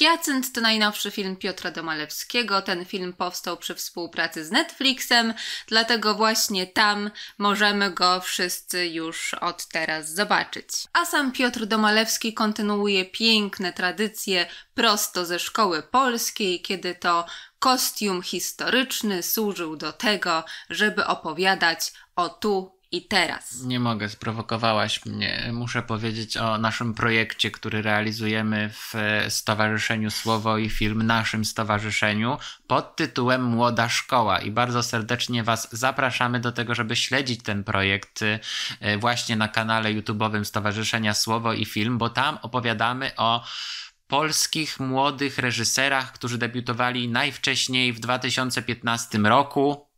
Hyacynt to najnowszy film Piotra Domalewskiego. Ten film powstał przy współpracy z Netflixem, dlatego właśnie tam możemy go wszyscy już od teraz zobaczyć. A sam Piotr Domalewski kontynuuje piękne tradycje prosto ze szkoły polskiej, kiedy to kostium historyczny służył do tego, żeby opowiadać o tu i teraz. Nie mogę, sprowokowałaś mnie. Muszę powiedzieć o naszym projekcie, który realizujemy w e, Stowarzyszeniu Słowo i Film, naszym stowarzyszeniu, pod tytułem Młoda Szkoła. I bardzo serdecznie Was zapraszamy do tego, żeby śledzić ten projekt e, właśnie na kanale YouTube'owym Stowarzyszenia Słowo i Film, bo tam opowiadamy o polskich młodych reżyserach, którzy debiutowali najwcześniej w 2015 roku,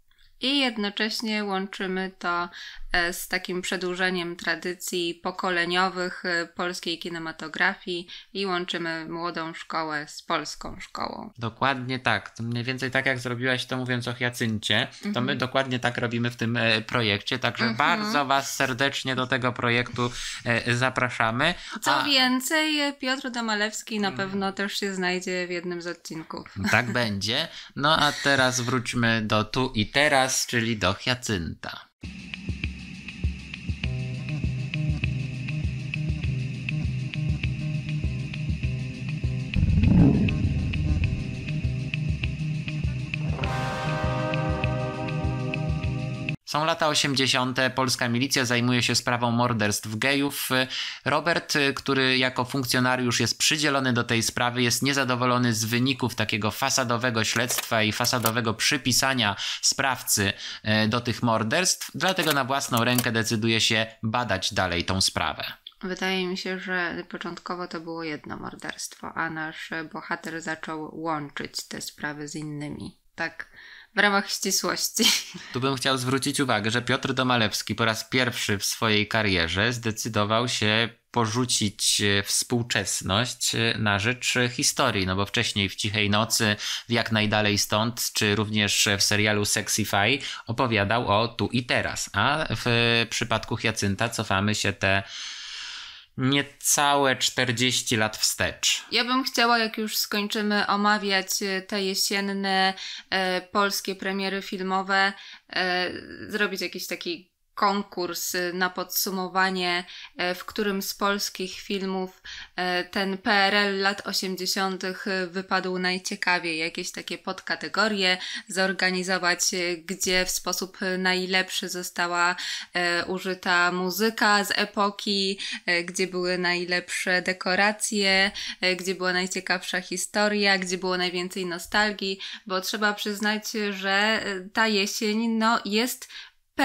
i jednocześnie łączymy to E, z takim przedłużeniem tradycji pokoleniowych e, polskiej kinematografii i łączymy młodą szkołę z polską szkołą. Dokładnie tak. To mniej więcej tak jak zrobiłaś to mówiąc o Hiacyncie, to mhm. my dokładnie tak robimy w tym e, projekcie, także mhm. bardzo Was serdecznie do tego projektu zapraszamy. Co więcej, Piotr Domalewski na mm. pewno też się znajdzie w jednym z odcinków. No tak będzie. No a teraz wróćmy do tu i teraz, czyli do Hiacynta. Są lata 80., polska milicja zajmuje się sprawą morderstw gejów. Robert, który jako funkcjonariusz jest przydzielony do tej sprawy, jest niezadowolony z wyników takiego fasadowego śledztwa i fasadowego przypisania sprawcy e, do tych morderstw, dlatego na własną rękę decyduje się badać dalej tą sprawę. Wydaje mi się, że początkowo to było jedno morderstwo, a nasz bohater zaczął łączyć te sprawy z innymi. Tak w ramach ścisłości. Tu bym chciał zwrócić uwagę, że Piotr Domalewski po raz pierwszy w swojej karierze zdecydował się porzucić e, współczesność e, na rzecz e, historii, no bo wcześniej w Cichej Nocy, jak najdalej stąd, czy również w serialu Sexify opowiadał o tu i teraz, a w przypadku Jacynta cofamy się te niecałe 40 lat wstecz. Ja bym chciała, jak już skończymy omawiać e, te jesienne e, polskie premiery filmowe, e, zrobić jakiś taki konkurs y, na podsumowanie, y, w którym z polskich filmów y, ten PRL lat 80. wypadł najciekawiej. Jakieś takie podkategorie zorganizować, gdzie w sposób najlepszy została użyta muzyka z epoki, gdzie były najlepsze dekoracje, gdzie była najciekawsza historia, gdzie było najwięcej nostalgii, bo trzeba przyznać, że ta jesień no, jest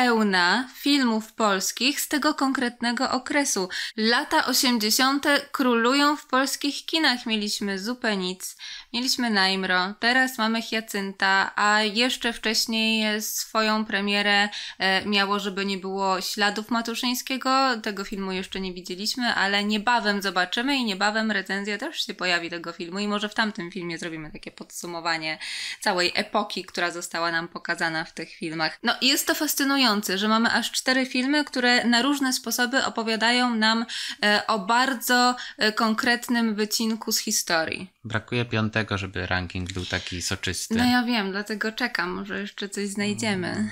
pełna filmów polskich z tego konkretnego okresu. Lata 80. królują w polskich kinach. Mieliśmy Zupę Nic, mieliśmy Najmro, teraz mamy Hiacynta, a jeszcze wcześniej swoją premierę e, miało, żeby nie było śladów Matuszyńskiego. Tego filmu jeszcze nie widzieliśmy, ale niebawem zobaczymy i niebawem recenzja też się pojawi tego filmu i może w tamtym filmie zrobimy takie podsumowanie całej epoki, która została nam pokazana w tych filmach. No jest to fascynujące fascynujący, że mamy aż cztery filmy, które na różne sposoby opowiadają nam e, o bardzo e, konkretnym wycinku z historii. Brakuje piątego, żeby ranking był taki soczysty. No ja wiem, dlatego czekam, może jeszcze coś znajdziemy. Mm.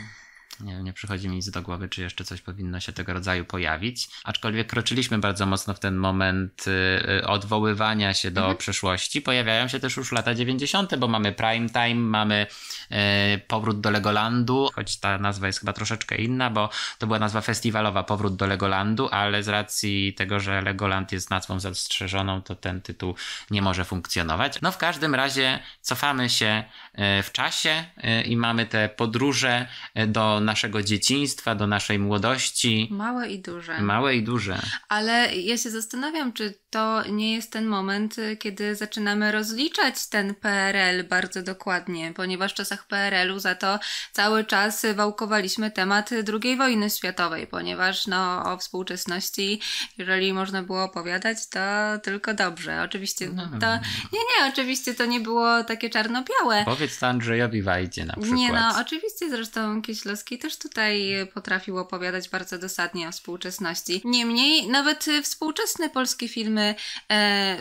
Nie, nie przychodzi mi nic do głowy, czy jeszcze coś powinno się tego rodzaju pojawić. Aczkolwiek kroczyliśmy bardzo mocno w ten moment y, y, odwoływania się do mhm. przeszłości. Pojawiają się też już lata 90., bo mamy prime time, mamy y, powrót do Legolandu, choć ta nazwa jest chyba troszeczkę inna, bo to była nazwa festiwalowa Powrót do Legolandu, ale z racji tego, że Legoland jest nazwą zastrzeżoną, to ten tytuł nie może funkcjonować. No w każdym razie cofamy się w czasie i mamy te podróże do naszego dzieciństwa, do naszej młodości. Małe i duże. Małe i duże. Ale ja się zastanawiam, czy to nie jest ten moment, y, kiedy zaczynamy rozliczać ten PRL bardzo dokładnie, ponieważ w czasach PRL-u za to cały czas wałkowaliśmy temat II wojny światowej, ponieważ no, o współczesności, jeżeli można było opowiadać, to tylko dobrze. Oczywiście no, no, to, no. nie, nie, oczywiście to nie było takie czarno-białe. Powiedz to Andrzejowi Wajdzie na przykład. Nie no, oczywiście zresztą Kieślowski też tutaj potrafił opowiadać bardzo dosadnie o współczesności. Niemniej nawet współczesne polskie filmy e,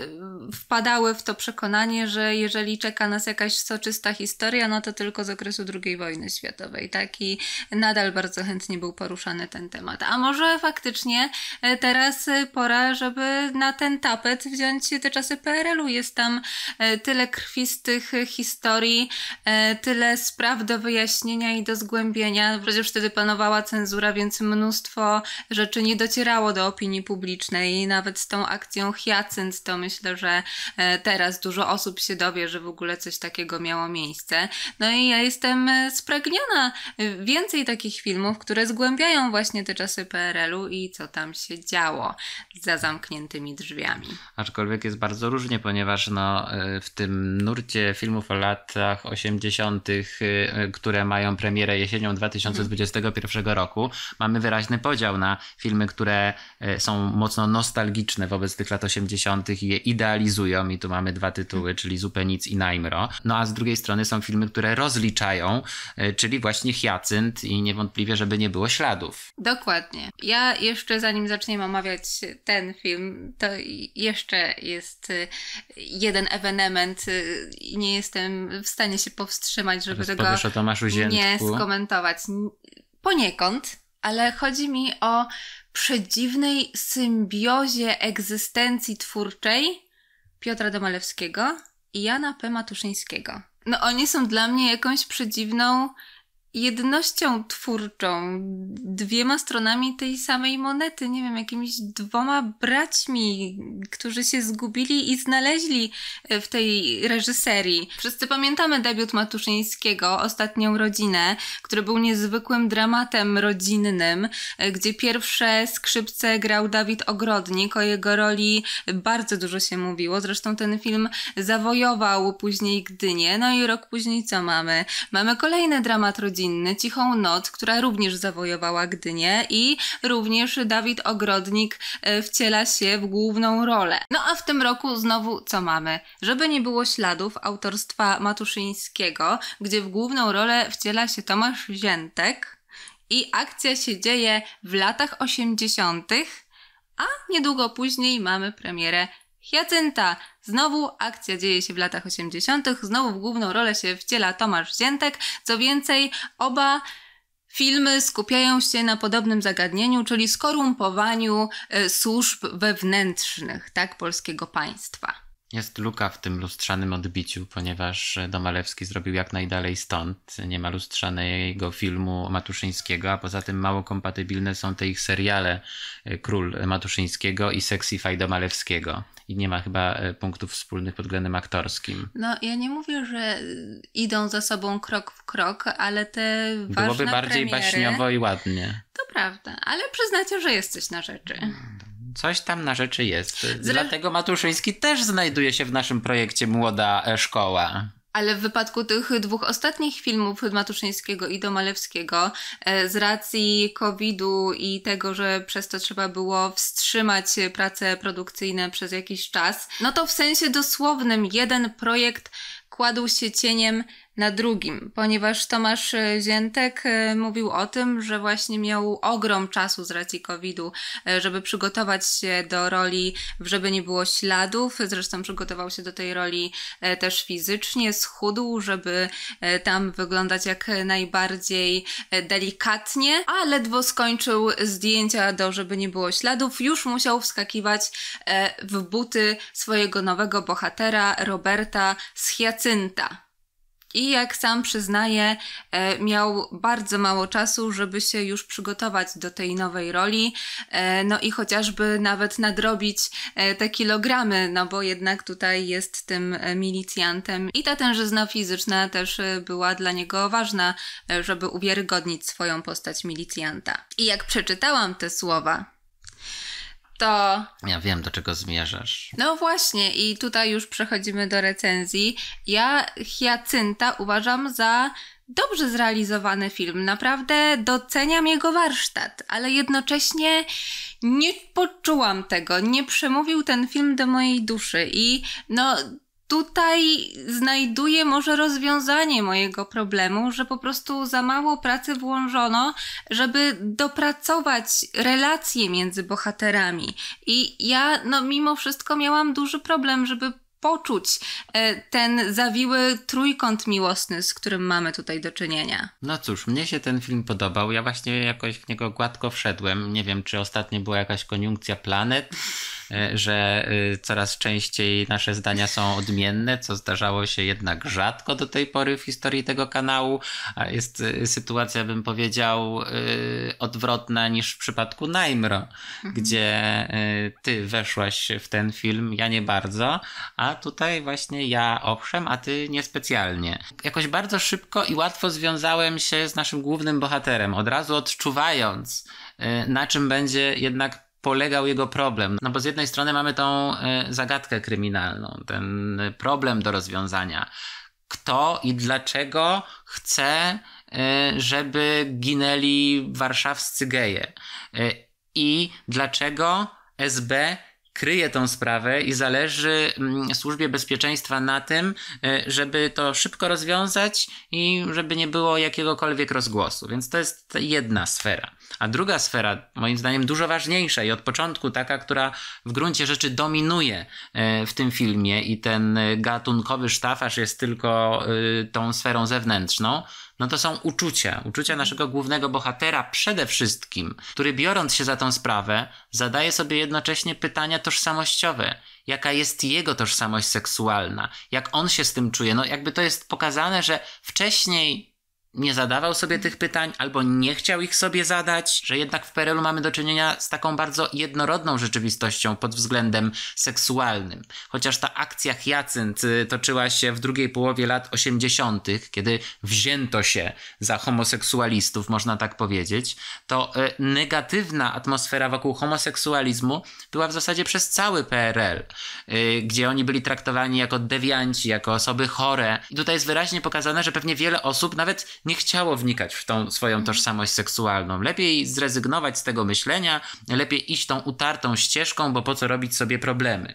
wpadały w to przekonanie, że jeżeli czeka nas jakaś soczysta historia, no to tylko z okresu II wojny światowej, tak? I nadal bardzo chętnie był poruszany ten temat. A może faktycznie e, teraz e, pora, żeby na ten tapet wziąć te czasy PRL-u. Jest tam e, tyle krwistych historii, tyle spraw do wyjaśnienia i do zgłębienia. Przecież wtedy panowała cenzura, więc mnóstwo rzeczy nie docierało do opinii publicznej, nawet z tą akcją hiacynt, to myślę, że e, teraz dużo osób się dowie, że w ogóle coś takiego miało miejsce. No i ja jestem e, spragniona e, więcej takich filmów, które zgłębiają właśnie te czasy PRL-u i co tam się działo za zamkniętymi drzwiami. Aczkolwiek jest bardzo różnie, ponieważ no, w tym nurcie filmów o latach 80., które mają premierę jesienią 2021 roku, mamy wyraźny podział na filmy, które są mocno nostalgiczne wobec tych lat lat 80. i je idealizują i tu mamy dwa tytuły, czyli Zupę Nic i Najmro. No a z drugiej strony są filmy, które rozliczają, e, czyli właśnie Hyacynt i niewątpliwie, żeby nie było śladów. Dokładnie. Ja jeszcze zanim zaczniemy omawiać ten film, to jeszcze jest e, jeden ewenement e, i nie jestem w stanie się powstrzymać, żeby Teraz tego o nie skomentować. Poniekąd, ale chodzi mi o przedziwnej symbiozie egzystencji twórczej Piotra Domalewskiego i Jana P. Matuszyńskiego. No oni są dla mnie jakąś przedziwną jednością twórczą, dwiema stronami tej samej monety, nie wiem, jakimiś dwoma braćmi, którzy się zgubili i znaleźli e, w tej reżyserii. Wszyscy pamiętamy debiut Matuszyńskiego, Ostatnią Rodzinę, który był niezwykłym dramatem rodzinnym, e, gdzie pierwsze skrzypce grał Dawid Ogrodnik, o jego roli bardzo dużo się mówiło, zresztą ten film zawojował później Gdynię, no i rok później co mamy? Mamy kolejny dramat rodzinny rodzinny, Cichą Noc, która również zawojowała Gdynię i również Dawid Ogrodnik e, wciela się w główną rolę. No a w tym roku znowu co mamy? Żeby nie było śladów autorstwa Matuszyńskiego, gdzie w główną rolę wciela się Tomasz Ziętek i akcja się dzieje w latach 80., a niedługo później mamy premierę Hiacynta, Znowu akcja dzieje się w latach 80., znowu w główną rolę się wciela Tomasz Ziętek. Co więcej, oba Filmy skupiają się na podobnym zagadnieniu, czyli skorumpowaniu e, służb wewnętrznych, tak, polskiego państwa. Jest luka w tym lustrzanym odbiciu, ponieważ Domalewski zrobił jak najdalej stąd. Nie ma lustrzanego filmu Matuszyńskiego, a poza tym mało kompatybilne są te ich seriale e, Król Matuszyńskiego i Sexify Domalewskiego i nie ma chyba e, punktów wspólnych pod względem aktorskim. No ja nie mówię, że y, idą za sobą krok w krok, ale te ważne Byłoby bardziej premiery, baśniowo i ładnie. To prawda, ale przyznacie, że jesteś na rzeczy. Coś tam na rzeczy jest. Zre... Dlatego Matuszyński też znajduje się w naszym projekcie Młoda Szkoła. Ale w wypadku tych dwóch ostatnich filmów Matuszyńskiego i Domalewskiego, e, z racji COVID-u i tego, że przez to trzeba było wstrzymać prace produkcyjne przez jakiś czas, no to w sensie dosłownym jeden projekt kładł się cieniem na drugim, ponieważ Tomasz e, Ziętek e, mówił o tym, że właśnie miał ogrom czasu z racji COVID-u, e, żeby przygotować się do roli, żeby nie było śladów. Zresztą przygotował się do tej roli też fizycznie, schudł, żeby tam wyglądać jak najbardziej delikatnie, a ledwo skończył zdjęcia do Żeby nie było śladów, już musiał wskakiwać w buty swojego nowego bohatera Roberta z i jak sam przyznaje, miał bardzo mało czasu, żeby się już przygotować do tej nowej roli, e, no i chociażby nawet nadrobić e, te kilogramy, no bo jednak tutaj jest tym e, milicjantem. I ta tężyzna fizyczna też była dla niego ważna, żeby uwiarygodnić swoją postać milicjanta. I jak przeczytałam te słowa, to. Ja wiem, do czego zmierzasz. No właśnie, i tutaj już przechodzimy do recenzji. Ja Hyacynta uważam za dobrze zrealizowany film. Naprawdę doceniam jego warsztat, ale jednocześnie nie poczułam tego. Nie przemówił ten film do mojej duszy i no tutaj znajduję może rozwiązanie mojego problemu, że po prostu za mało pracy włożono, żeby dopracować relacje między bohaterami. I ja, no, mimo wszystko miałam duży problem, żeby poczuć e, ten zawiły trójkąt miłosny, z którym mamy tutaj do czynienia. No cóż, mnie się ten film podobał. Ja właśnie jakoś w niego gładko wszedłem. Nie wiem, czy ostatnio była jakaś koniunkcja planet E, że e, coraz częściej nasze zdania są odmienne, co zdarzało się jednak rzadko do tej pory w historii tego kanału. A jest e, sytuacja, bym powiedział, odwrotna niż w przypadku Najmro, mhm. gdzie ty weszłaś w ten film, ja nie bardzo, a tutaj właśnie ja owszem, a ty niespecjalnie. Jakoś bardzo szybko i łatwo związałem się z naszym głównym bohaterem, od razu odczuwając, na czym będzie jednak polegał jego problem. No bo z jednej strony mamy tą e, zagadkę kryminalną, ten e, problem do rozwiązania. Kto i dlaczego chce, e, żeby ginęli warszawscy geje? I dlaczego SB kryje tą sprawę i zależy mm, służbie bezpieczeństwa na tym, żeby to szybko rozwiązać i żeby nie było jakiegokolwiek rozgłosu. Więc to jest jedna sfera. A druga sfera, moim zdaniem dużo ważniejsza i od początku taka, która w gruncie rzeczy dominuje e, w tym filmie i ten gatunkowy sztafaż jest tylko e, tą sferą zewnętrzną, no to są uczucia. Uczucia naszego głównego bohatera przede wszystkim, który biorąc się za tą sprawę, zadaje sobie jednocześnie pytania tożsamościowe. Jaka jest jego tożsamość seksualna? Jak on się z tym czuje? No jakby to jest pokazane, że wcześniej nie zadawał sobie tych pytań albo nie chciał ich sobie zadać, że jednak w PRL-u mamy do czynienia z taką bardzo jednorodną rzeczywistością pod względem seksualnym. Chociaż ta akcja Hyacynt y, toczyła się w drugiej połowie lat 80., kiedy wzięto się za homoseksualistów, można tak powiedzieć, to y, negatywna atmosfera wokół homoseksualizmu była w zasadzie przez cały PRL, y, gdzie oni byli traktowani jako dewianci, jako osoby chore. I tutaj jest wyraźnie pokazane, że pewnie wiele osób nawet nie chciało wnikać w tą swoją tożsamość seksualną. Lepiej zrezygnować z tego myślenia, lepiej iść tą utartą ścieżką, bo po co robić sobie problemy.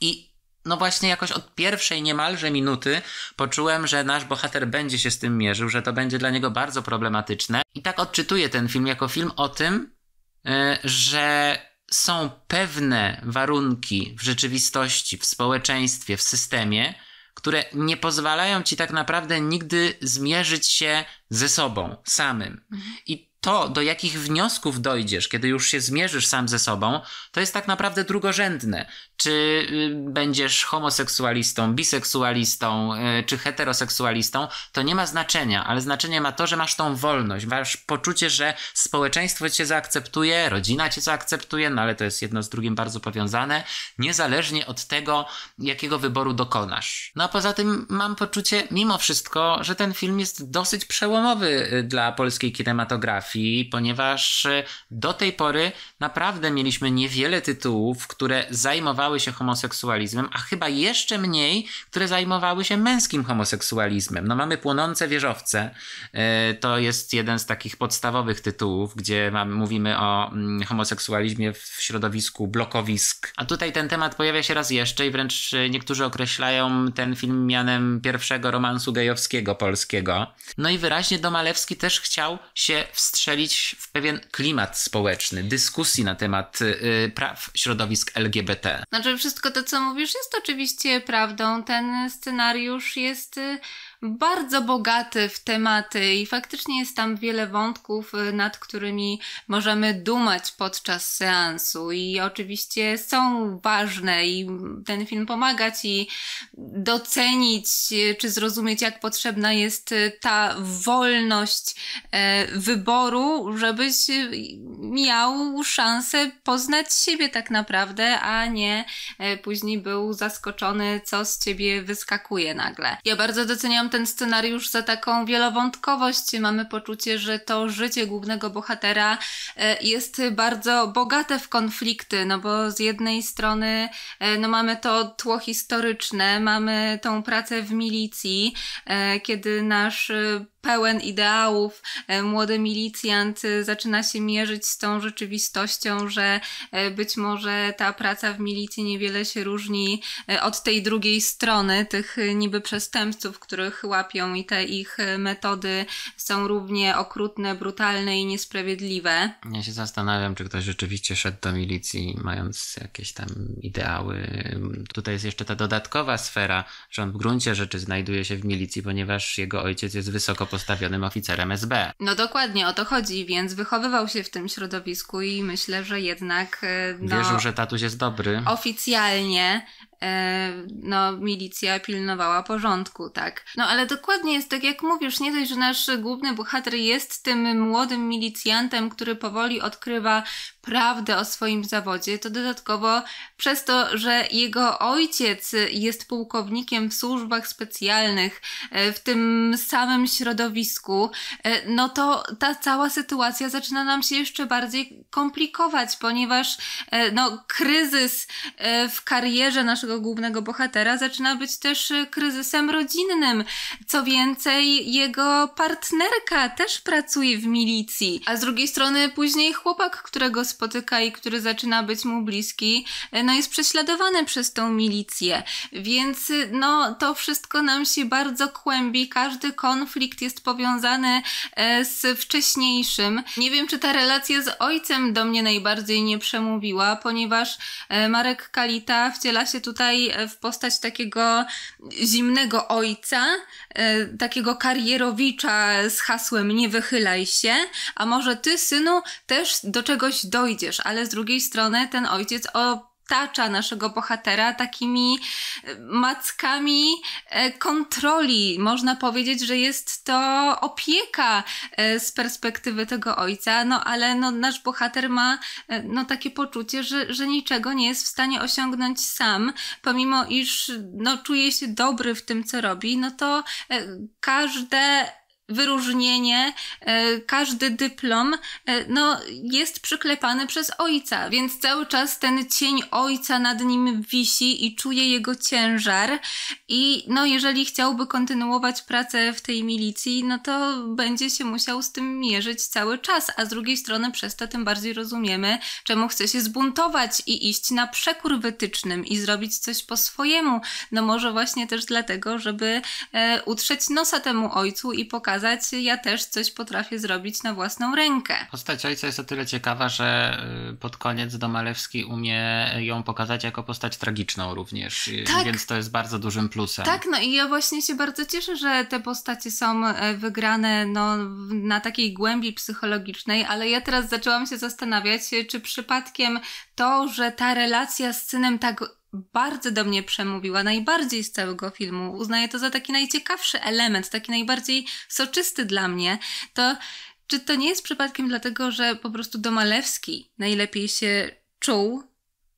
I no właśnie jakoś od pierwszej niemalże minuty poczułem, że nasz bohater będzie się z tym mierzył, że to będzie dla niego bardzo problematyczne. I tak odczytuję ten film jako film o tym, e, że są pewne warunki w rzeczywistości, w społeczeństwie, w systemie, które nie pozwalają ci tak naprawdę nigdy zmierzyć się ze sobą samym. I to, do jakich wniosków dojdziesz, kiedy już się zmierzysz sam ze sobą, to jest tak naprawdę drugorzędne. Czy y, będziesz homoseksualistą, biseksualistą, y, czy heteroseksualistą, to nie ma znaczenia, ale znaczenie ma to, że masz tą wolność, masz poczucie, że społeczeństwo cię zaakceptuje, rodzina cię zaakceptuje, no ale to jest jedno z drugim bardzo powiązane, niezależnie od tego, jakiego wyboru dokonasz. No a poza tym mam poczucie, mimo wszystko, że ten film jest dosyć przełomowy y, dla polskiej kinematografii biografii, ponieważ e, do tej pory naprawdę mieliśmy niewiele tytułów, które zajmowały się homoseksualizmem, a chyba jeszcze mniej, które zajmowały się męskim homoseksualizmem. No mamy Płonące wieżowce, e, to jest jeden z takich podstawowych tytułów, gdzie mówimy o mm, homoseksualizmie w środowisku blokowisk. A tutaj ten temat pojawia się raz jeszcze i wręcz e, niektórzy określają ten film mianem pierwszego romansu gejowskiego polskiego. No i wyraźnie Domalewski też chciał się wstrzymać wystrzelić w pewien klimat społeczny, dyskusji na temat y, praw środowisk LGBT. Znaczy, wszystko to, co mówisz, jest oczywiście prawdą. Ten scenariusz jest. Y bardzo bogaty w tematy i faktycznie jest tam wiele wątków, y, nad którymi możemy dumać podczas seansu i oczywiście są ważne i ten film pomaga ci docenić czy zrozumieć, jak potrzebna jest y, ta wolność y, wyboru, żebyś miał szansę poznać siebie tak naprawdę, a nie później był zaskoczony, co z ciebie wyskakuje nagle. Ja bardzo doceniam ten scenariusz za taką wielowątkowość. Mamy poczucie, że to życie głównego bohatera e, jest bardzo bogate w konflikty, no bo z jednej strony e, no mamy to tło historyczne, mamy tą pracę w milicji, e, kiedy nasz pełen ideałów, e, młody milicjant e, zaczyna się mierzyć z tą rzeczywistością, że e, być może ta praca w milicji niewiele się różni od tej drugiej strony, tych niby przestępców, których łapią i te ich metody są równie okrutne, brutalne i niesprawiedliwe. Ja się zastanawiam, czy ktoś rzeczywiście szedł do milicji mając jakieś tam ideały. Tutaj jest jeszcze ta dodatkowa sfera, że on w gruncie rzeczy znajduje się w milicji, ponieważ jego ojciec jest wysoko postawionym oficerem SB. No dokładnie, o to chodzi, więc wychowywał się w tym środowisku i myślę, że jednak... E, no, Wierzył, że tatuś jest dobry. Oficjalnie E, no, milicja pilnowała porządku, tak. No ale dokładnie jest tak, jak mówisz, nie dość, że nasz główny bohater jest tym młodym milicjantem, który powoli odkrywa prawdę o swoim zawodzie, to dodatkowo przez to, że jego ojciec jest pułkownikiem w służbach specjalnych e, w tym samym środowisku, e, no to ta cała sytuacja zaczyna nam się jeszcze bardziej komplikować, ponieważ no, kryzys w karierze naszego głównego bohatera zaczyna być też e, kryzysem rodzinnym. Co więcej, jego partnerka też pracuje w milicji, a z drugiej strony później chłopak, którego spotyka i który zaczyna być mu bliski, e, no jest prześladowany przez tą milicję. Więc e, no to wszystko nam się bardzo kłębi, każdy konflikt jest powiązany z wcześniejszym. Nie wiem, czy ta relacja z ojcem do mnie najbardziej nie przemówiła, ponieważ Marek Kalita wciela się tutaj tutaj e, w postać takiego zimnego ojca, e, takiego karierowicza z hasłem nie wychylaj się, a może ty, synu, też do czegoś dojdziesz, ale z drugiej strony ten ojciec o otacza naszego bohatera takimi e, mackami e, kontroli. Można powiedzieć, że jest to opieka e, z perspektywy tego ojca, no ale no, nasz bohater ma no, takie poczucie, że, że niczego nie jest w stanie osiągnąć sam, pomimo iż no, czuje się dobry w tym, co robi, no to każde wyróżnienie, e, każdy dyplom e, no, jest przyklepany przez ojca, więc cały czas ten cień ojca nad nim wisi i czuje jego ciężar. I no, jeżeli chciałby kontynuować pracę w tej milicji, no to będzie się musiał z tym mierzyć cały czas, a z drugiej strony przez to tym bardziej rozumiemy, czemu chce się zbuntować i iść na przekór wytycznym i zrobić coś po swojemu. No może właśnie też dlatego, żeby e, utrzeć nosa temu ojcu i pokazać, pokazać, ja też coś potrafię zrobić na własną rękę. Postać ojca jest o tyle ciekawa, że y, pod koniec Domalewski umie ją pokazać jako postać tragiczną również, y, tak. więc to jest bardzo dużym plusem. Tak, no i ja właśnie się bardzo cieszę, że te postacie są e, wygrane no, na takiej głębi psychologicznej, ale ja teraz zaczęłam się zastanawiać, e, czy przypadkiem to, że ta relacja z synem tak bardzo do mnie przemówiła, najbardziej z całego filmu. Uznaję to za taki najciekawszy element, taki najbardziej soczysty dla mnie. To czy to nie jest przypadkiem dlatego, że po prostu Domalewski najlepiej się czuł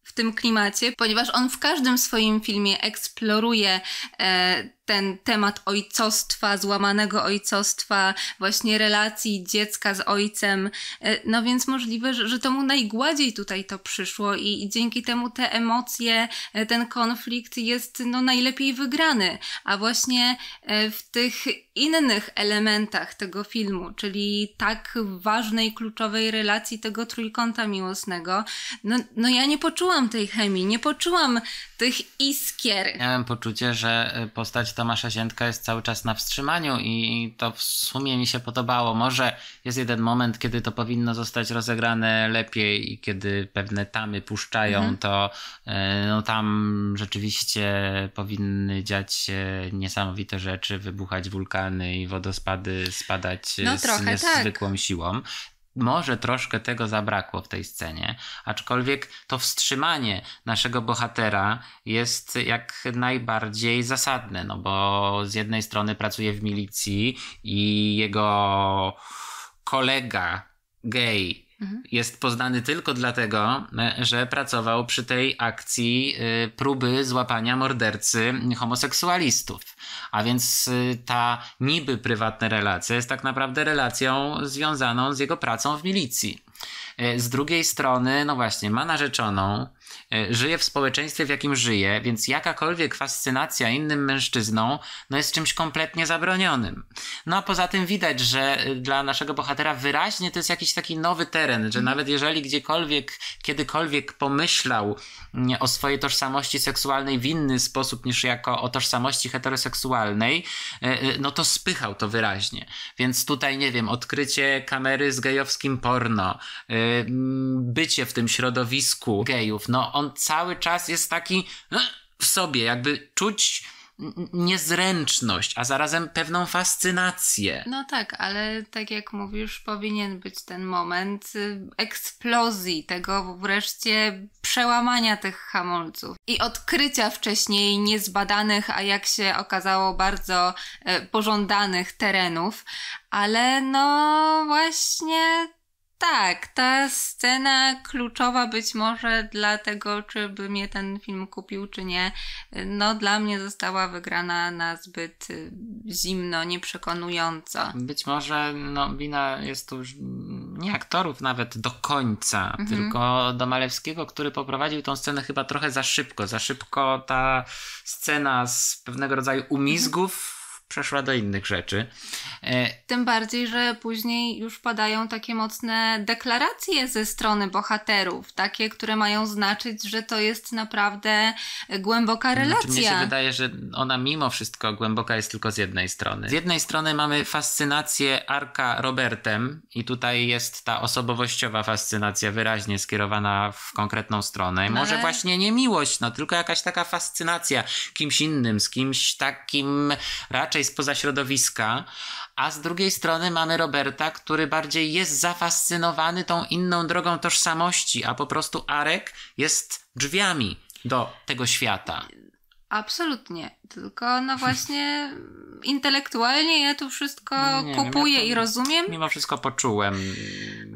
w tym klimacie, ponieważ on w każdym swoim filmie eksploruje e, ten temat ojcostwa, złamanego ojcostwa, właśnie relacji dziecka z ojcem. E, no więc możliwe, że, że to mu najgładziej tutaj to przyszło i, i dzięki temu te emocje, e, ten konflikt jest no najlepiej wygrany. A właśnie e, w tych innych elementach tego filmu, czyli tak ważnej, kluczowej relacji tego trójkąta miłosnego, no, no ja nie poczułam tej chemii, nie poczułam tych iskier. Miałem poczucie, że postać Tomasza Ziętka jest cały czas na wstrzymaniu i to w sumie mi się podobało. Może jest jeden moment, kiedy to powinno zostać rozegrane lepiej i kiedy pewne tamy puszczają, mhm. to e, no, tam rzeczywiście powinny dziać się niesamowite rzeczy, wybuchać wulkany i wodospady spadać no, z niezwykłą tak. siłą może troszkę tego zabrakło w tej scenie, aczkolwiek to wstrzymanie naszego bohatera jest jak najbardziej zasadne, no bo z jednej strony pracuje w milicji i jego kolega gej Mhm. jest poznany tylko dlatego, e, że pracował przy tej akcji e, próby złapania mordercy homoseksualistów. A więc e, ta niby prywatna relacja jest tak naprawdę relacją związaną z jego pracą w milicji. E, z drugiej strony, no właśnie, ma narzeczoną, e, żyje w społeczeństwie, w jakim żyje, więc jakakolwiek fascynacja innym mężczyzną no jest czymś kompletnie zabronionym. No a poza tym widać, że e, dla naszego bohatera wyraźnie to jest jakiś taki nowy teren, że mhm. nawet jeżeli gdziekolwiek, kiedykolwiek pomyślał mm, o swojej tożsamości seksualnej w inny sposób niż jako o tożsamości heteroseksualnej, no to spychał to wyraźnie. Więc tutaj, nie wiem, odkrycie kamery z gejowskim porno, bycie w tym środowisku gejów, no on cały czas jest taki no, w sobie, jakby czuć niezręczność, a zarazem pewną fascynację. No tak, ale tak jak mówisz, powinien być ten moment y, eksplozji, tego wreszcie przełamania tych hamulców i odkrycia wcześniej niezbadanych, a jak się okazało bardzo y, pożądanych terenów, ale no właśnie tak, ta scena kluczowa być może dla tego, czy by mnie ten film kupił, czy nie, no dla mnie została wygrana na zbyt y, zimno, nieprzekonująco. Być może no, wina jest tu już mm, nie aktorów nawet do końca, mhm. tylko do Malewskiego, który poprowadził tą scenę chyba trochę za szybko. Za szybko ta scena z pewnego rodzaju umizgów. Mhm przeszła do innych rzeczy. E, Tym bardziej, że później już padają takie mocne deklaracje ze strony bohaterów, takie, które mają znaczyć, że to jest naprawdę głęboka relacja. Znaczy, mnie się wydaje, że ona mimo wszystko głęboka jest tylko z jednej strony. Z jednej strony mamy fascynację Arka Robertem i tutaj jest ta osobowościowa fascynacja wyraźnie skierowana w konkretną stronę. No Może właśnie nie miłość, no tylko jakaś taka fascynacja kimś innym, z kimś takim raczej więcej spoza środowiska, a z drugiej strony mamy Roberta, który bardziej jest zafascynowany tą inną drogą tożsamości, a po prostu Arek jest drzwiami do tego świata. Absolutnie. Tylko no właśnie intelektualnie ja to wszystko no, nie, kupuję ja to, i rozumiem. Mimo wszystko poczułem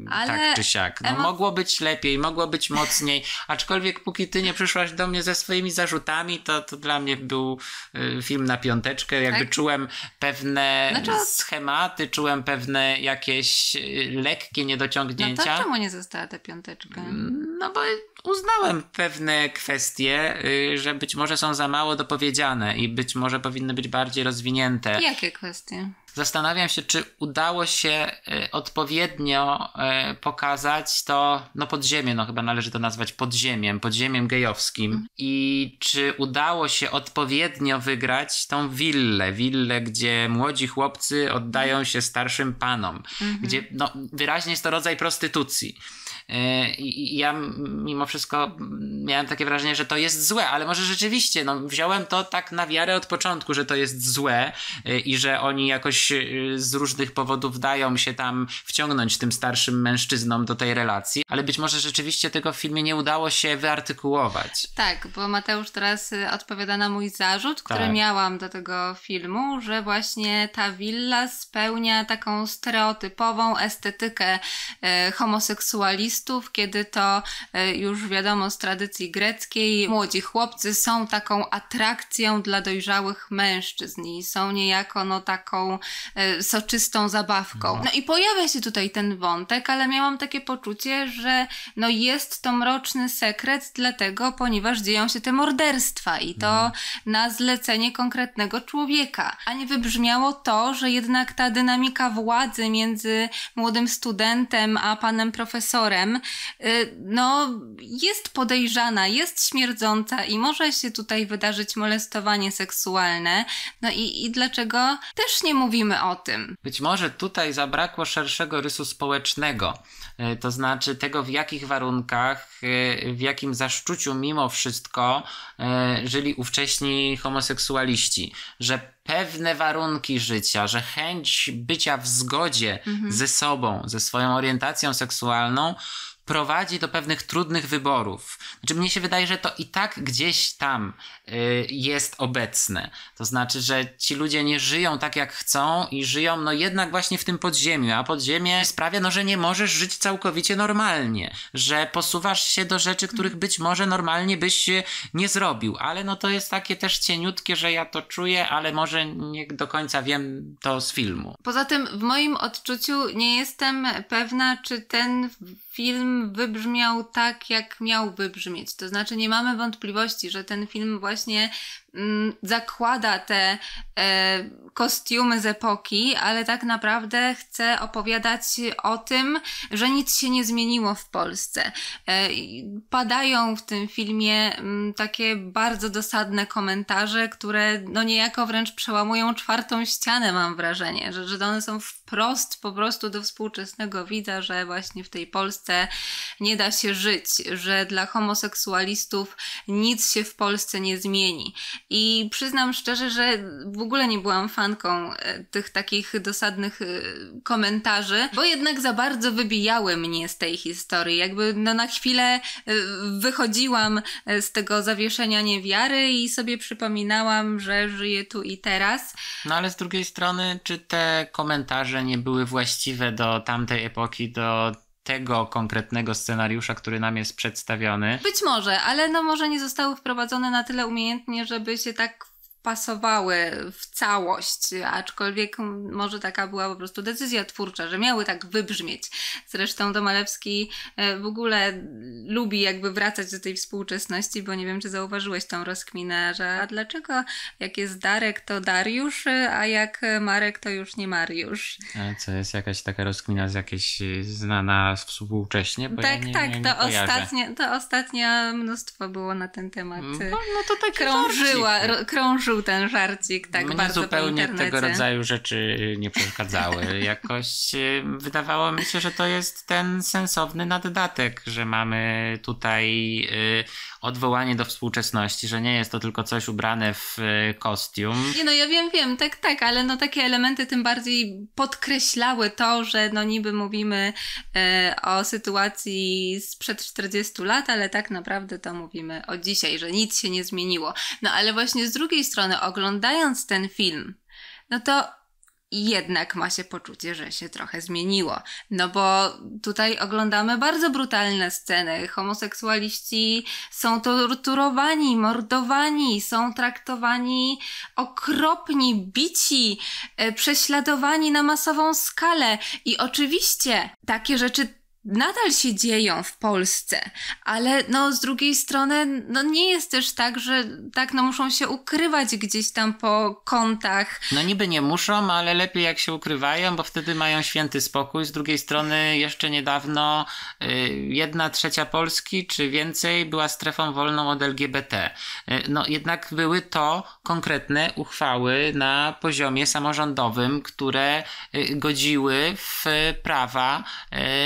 ale tak czy siak. No, emo... Mogło być lepiej, mogło być mocniej, aczkolwiek póki ty nie przyszłaś do mnie ze swoimi zarzutami, to, to dla mnie był y, film na piąteczkę. Jakby tak. czułem pewne znaczy... schematy, czułem pewne jakieś y, lekkie niedociągnięcia. No to czemu nie została ta piąteczka? Mm, no bo uznałem pewne kwestie, y, że być może są za mało dopowiedziane i być może powinny być bardziej rozwinięte. Jakie kwestie? Zastanawiam się, czy udało się y, odpowiednio y, pokazać to, no podziemie, no chyba należy to nazwać podziemiem, podziemiem gejowskim. Mhm. I czy udało się odpowiednio wygrać tą willę, willę, gdzie młodzi chłopcy oddają mhm. się starszym panom, mhm. gdzie no, wyraźnie jest to rodzaj prostytucji. E, I ja mimo wszystko miałem takie wrażenie, że to jest złe, ale może rzeczywiście, no, wziąłem to tak na wiarę od początku, że to jest złe e, i że oni jakoś e, z różnych powodów dają się tam wciągnąć tym starszym mężczyznom do tej relacji, ale być może rzeczywiście tego w filmie nie udało się wyartykułować. Tak, bo Mateusz teraz odpowiada na mój zarzut, który tak. miałam do tego filmu, że właśnie ta willa spełnia taką stereotypową estetykę homoseksualistów artystów, kiedy to e, już wiadomo z tradycji greckiej młodzi chłopcy są taką atrakcją dla dojrzałych mężczyzn i są niejako no taką e, soczystą zabawką. No. no i pojawia się tutaj ten wątek, ale miałam takie poczucie, że no jest to mroczny sekret dlatego, ponieważ dzieją się te morderstwa i to mhm. na zlecenie konkretnego człowieka. A nie wybrzmiało to, że jednak ta dynamika władzy między młodym studentem a panem profesorem Y, no jest podejrzana, jest śmierdząca i może się tutaj wydarzyć molestowanie seksualne. No i, i dlaczego też nie mówimy o tym? Być może tutaj zabrakło szerszego rysu społecznego, y, to znaczy tego w jakich warunkach, y, w jakim zaszczuciu mimo wszystko żyli ówcześni homoseksualiści, że pewne warunki życia, że chęć bycia w zgodzie mhm. ze sobą, ze swoją orientacją seksualną prowadzi do pewnych trudnych wyborów. Znaczy, mnie się wydaje, że to i tak gdzieś tam Y, jest obecne. To znaczy, że ci ludzie nie żyją tak jak chcą i żyją no jednak właśnie w tym podziemiu, a podziemie sprawia no, że nie możesz żyć całkowicie normalnie, że posuwasz się do rzeczy, których być może normalnie byś nie zrobił, ale no to jest takie też cieniutkie, że ja to czuję, ale może nie do końca wiem to z filmu. Poza tym w moim odczuciu nie jestem pewna, czy ten film wybrzmiał tak, jak miał wybrzmieć. To znaczy nie mamy wątpliwości, że ten film właśnie właśnie Mm, zakłada te e, kostiumy z epoki, ale tak naprawdę chce opowiadać o tym, że nic się nie zmieniło w Polsce. E, padają w tym filmie m, mm, takie bardzo dosadne komentarze, które no niejako wręcz przełamują czwartą ścianę, mam wrażenie, że, że one są wprost po prostu do współczesnego widza, że właśnie w tej Polsce nie da się żyć, że dla homoseksualistów nic się w Polsce nie zmieni. I przyznam szczerze, że w ogóle nie byłam fanką e, tych takich dosadnych e, komentarzy, bo jednak za bardzo wybijały mnie z tej historii. Jakby no na chwilę e, wychodziłam z tego zawieszenia niewiary i sobie przypominałam, że żyję tu i teraz. No ale z drugiej strony, czy te komentarze nie były właściwe do tamtej epoki, do tego konkretnego scenariusza, który nam jest przedstawiony. Być może, ale no może nie zostały wprowadzone na tyle umiejętnie, żeby się tak pasowały w całość, aczkolwiek może taka była po prostu decyzja twórcza, że miały tak wybrzmieć. Zresztą Domalewski e, w ogóle lubi jakby wracać do tej współczesności, bo nie wiem, czy zauważyłeś tą rozkminę, że a dlaczego jak jest Darek to Dariusz, a jak Marek to już nie Mariusz. Ale co, jest jakaś taka rozkmina z jakiejś znana współcześnie? Bo tak, ja nie, tak, nie, nie to, ostatnie, to ostatnie mnóstwo było na ten temat. No, no to tak krążyła, krążyła ten żarcik tak Mnie bardzo zupełnie tego rodzaju rzeczy nie przeszkadzały. Jakoś e, wydawało mi się, że to jest ten sensowny naddatek, że mamy tutaj e, odwołanie do współczesności, że nie jest to tylko coś ubrane w y, kostium. Nie no, ja wiem, wiem, tak, tak, ale no takie elementy tym bardziej podkreślały to, że no niby mówimy e, o sytuacji sprzed 40 lat, ale tak naprawdę to mówimy o dzisiaj, że nic się nie zmieniło. No ale właśnie z drugiej strony, oglądając ten film, no to jednak ma się poczucie, że się trochę zmieniło. No bo tutaj oglądamy bardzo brutalne sceny. Homoseksualiści są torturowani, mordowani, są traktowani okropni, bici, e, prześladowani na masową skalę. I oczywiście takie rzeczy nadal się dzieją w Polsce, ale no z drugiej strony no nie jest też tak, że tak no muszą się ukrywać gdzieś tam po kątach. No niby nie muszą, ale lepiej jak się ukrywają, bo wtedy mają święty spokój. Z drugiej strony jeszcze niedawno y, jedna trzecia Polski czy więcej była strefą wolną od LGBT. Y, no jednak były to konkretne uchwały na poziomie samorządowym, które y, godziły w prawa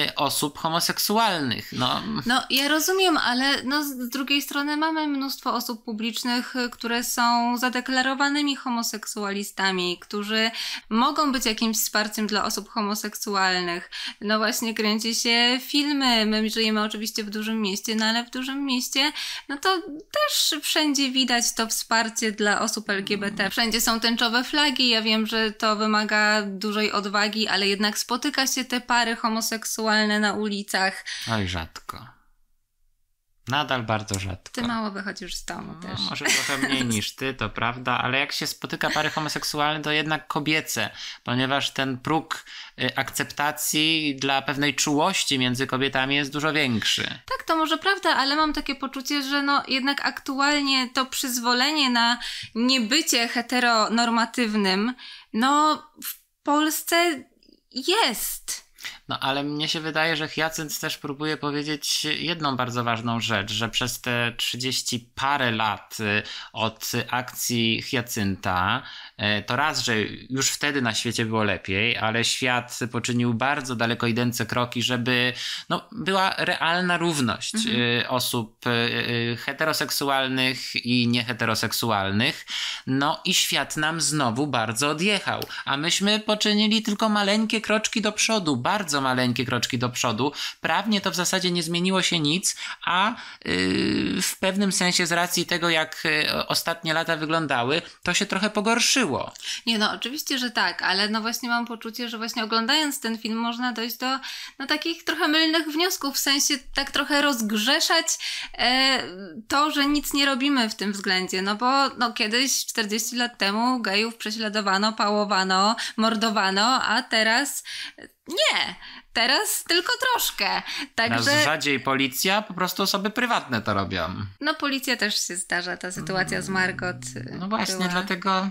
y, osób osób homoseksualnych. No. no ja rozumiem, ale no, z drugiej strony mamy mnóstwo osób publicznych, y, które są zadeklarowanymi homoseksualistami, którzy mogą być jakimś wsparciem dla osób homoseksualnych. No właśnie kręci się filmy, my żyjemy oczywiście w dużym mieście, no ale w dużym mieście no to też wszędzie widać to wsparcie dla osób LGBT. Mm. Wszędzie są tęczowe flagi, ja wiem, że to wymaga dużej odwagi, ale jednak spotyka się te pary homoseksualne na na ulicach. Oj, rzadko. Nadal bardzo rzadko. Ty mało wychodzisz z domu no, też. Może trochę mniej niż ty, to prawda, ale jak się spotyka pary homoseksualne, to jednak kobiece, ponieważ ten próg y, akceptacji dla pewnej czułości między kobietami jest dużo większy. Tak, to może prawda, ale mam takie poczucie, że no jednak aktualnie to przyzwolenie na niebycie heteronormatywnym, no w Polsce jest no ale mnie się wydaje, że Hyacynt też próbuje powiedzieć jedną bardzo ważną rzecz, że przez te 30 parę lat y, od akcji Hyacynta E, to raz, że już wtedy na świecie było lepiej, ale świat poczynił bardzo daleko idące kroki, żeby no, była realna równość mhm. E, osób e, heteroseksualnych i nieheteroseksualnych. No i świat nam znowu bardzo odjechał, a myśmy poczynili tylko maleńkie kroczki do przodu, bardzo maleńkie kroczki do przodu. Prawnie to w zasadzie nie zmieniło się nic, a w pewnym sensie z racji tego, jak ostatnie lata wyglądały, to się trochę pogorszyło nie no, oczywiście, że tak, ale no właśnie mam poczucie, że właśnie oglądając ten film można dojść do no, takich trochę mylnych wniosków, w sensie tak trochę rozgrzeszać e, to, że nic nie robimy w tym względzie, no bo no, kiedyś, 40 lat temu gejów prześladowano, pałowano, mordowano, a teraz nie, teraz tylko troszkę. Także rzadziej policja, po prostu osoby prywatne to robią. No policja też się zdarza, ta sytuacja z Margot. E, no właśnie, była... dlatego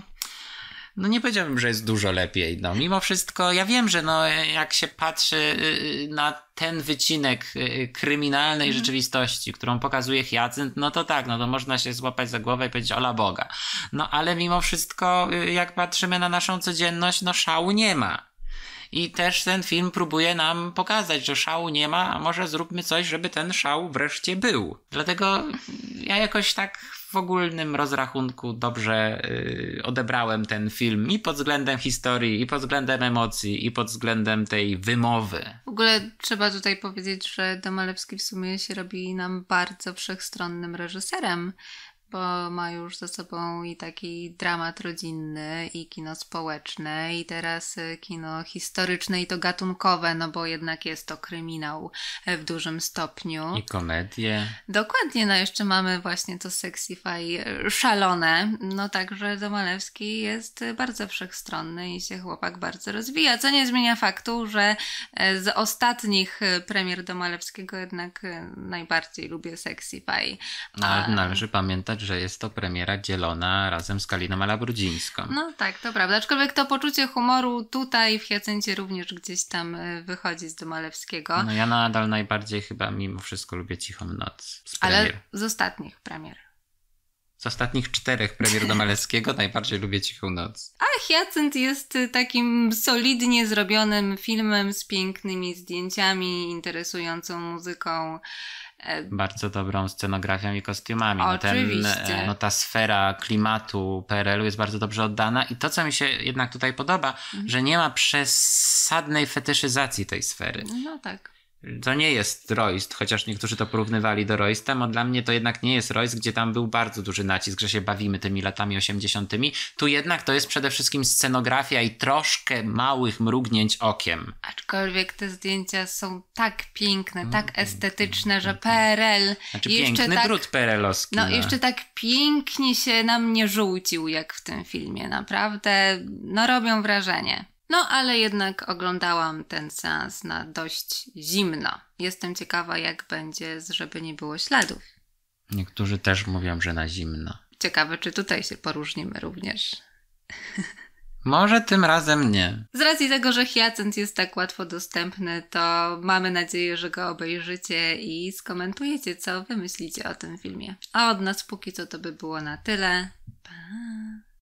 no nie powiedziałbym, że jest dużo lepiej. No, mimo wszystko, ja wiem, że no, jak się patrzy y, y, na ten wycinek y, kryminalnej mm. rzeczywistości, którą pokazuje Hyacynt, no to tak, no to można się złapać za głowę i powiedzieć, ola Boga. No ale mimo wszystko, jak patrzymy na naszą codzienność, no szału nie ma. I też ten film próbuje nam pokazać, że szału nie ma, a może zróbmy coś, żeby ten szał wreszcie był. Dlatego ja jakoś tak w ogólnym rozrachunku dobrze yy, odebrałem ten film i pod względem historii, i pod względem emocji, i pod względem tej wymowy. W ogóle trzeba tutaj powiedzieć, że Domalewski w sumie się robi nam bardzo wszechstronnym reżyserem bo ma już za sobą i taki dramat rodzinny, i kino społeczne, i teraz y, kino historyczne, i to gatunkowe, no bo jednak jest to kryminał e, w dużym stopniu. I komedie. Dokładnie, no jeszcze mamy właśnie to sexify e, szalone, no także Domalewski jest e, bardzo wszechstronny i się chłopak bardzo rozwija, co nie zmienia faktu, że z ostatnich premier Domalewskiego jednak najbardziej lubię sexify. No, A... Ale należy pamiętać, że jest to premiera dzielona razem z Kaliną Malabrudzińską. No tak, to prawda. Aczkolwiek to poczucie humoru tutaj w Hiacyncie również gdzieś tam e, wychodzi z Domalewskiego. No ja nadal najbardziej chyba mimo wszystko lubię Cichą Noc z premier. Ale z ostatnich premier. Z ostatnich czterech premier domalewskiego najbardziej lubię Cichą Noc. A Hyacynt jest e, takim solidnie zrobionym filmem z pięknymi zdjęciami, interesującą muzyką bardzo dobrą scenografią i kostiumami. Oczywiście. No, ten, e, no ta sfera klimatu PRL-u jest bardzo dobrze oddana i to, co mi się jednak tutaj podoba, mhm. że nie ma przesadnej fetyszyzacji tej sfery. No tak to nie jest Royst, chociaż niektórzy to porównywali do Roysta, no dla mnie to jednak nie jest Royst, gdzie tam był bardzo duży nacisk, że się bawimy tymi latami 80. Tu jednak to jest przede wszystkim scenografia i troszkę małych mrugnięć okiem. Aczkolwiek te zdjęcia są tak piękne, no, tak estetyczne, że PRL. Znaczy jeszcze piękny tak, brud PRL-owski. No, no, jeszcze tak pięknie się nam nie żółcił jak w tym filmie, naprawdę. No robią wrażenie. No, ale jednak oglądałam ten seans na dość zimno. Jestem ciekawa, jak będzie, żeby nie było śladów. Niektórzy też mówią, że na zimno. Ciekawe, czy tutaj się poróżnimy również. Może tym razem nie. Z racji tego, że Hyacynt jest tak łatwo dostępny, to mamy nadzieję, że go obejrzycie i skomentujecie, co wy myślicie o tym filmie. A od nas póki co to by było na tyle. Pa!